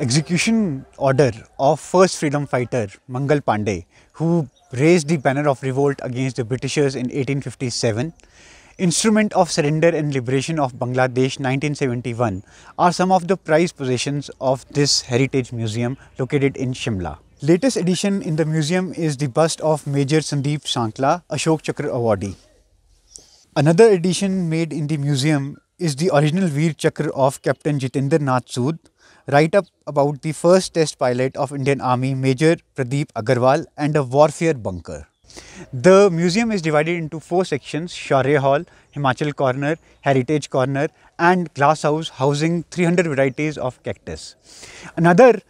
execution order of first freedom fighter Mangal Pandey, who raised the banner of revolt against the Britishers in 1857, Instrument of Surrender and Liberation of Bangladesh 1971 are some of the prized possessions of this heritage museum located in Shimla. Latest addition in the museum is the bust of Major Sandeep Shankla Ashok Chakra awardee. Another addition made in the museum is the original Veer Chakra of Captain Jitendra Nath Sood, write up about the first test pilot of Indian Army Major Pradeep Agarwal and a warfare bunker. The museum is divided into four sections Shaurya Hall, Himachal Corner, Heritage Corner and Glass House housing 300 varieties of cactus. Another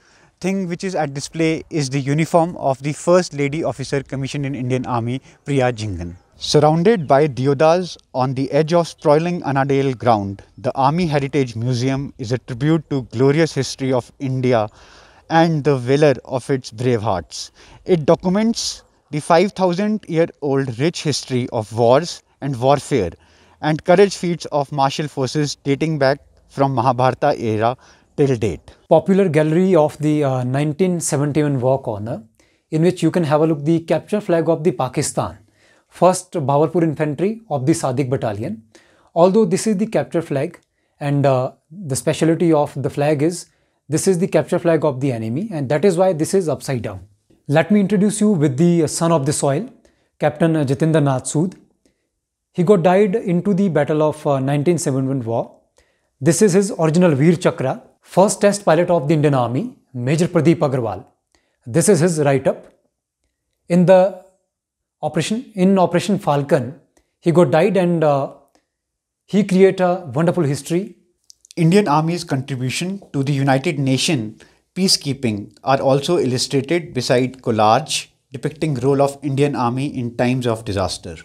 thing which is at display is the uniform of the first lady officer commissioned in Indian Army Priya Jingan. Surrounded by deodars on the edge of sprawling Annadale ground, the Army Heritage Museum is a tribute to glorious history of India and the valor of its brave hearts. It documents the 5000 year old rich history of wars and warfare and courage feats of martial forces dating back from Mahabharata era till date. Popular gallery of the uh, 1971 War Corner in which you can have a look the capture flag of the Pakistan 1st Bhawarpur Infantry of the Sadik Battalion. Although this is the capture flag and uh, the speciality of the flag is this is the capture flag of the enemy and that is why this is upside down. Let me introduce you with the son of the soil, Captain Jatinder Nath Sood. He got died into the Battle of uh, 1971 war. This is his original Veer Chakra, first test pilot of the Indian Army, Major Pradeep Agarwal. This is his write-up. In the Operation in Operation Falcon, he got died and uh, he created a wonderful history. Indian Army's contribution to the United Nations peacekeeping are also illustrated beside collage depicting role of Indian Army in times of disaster.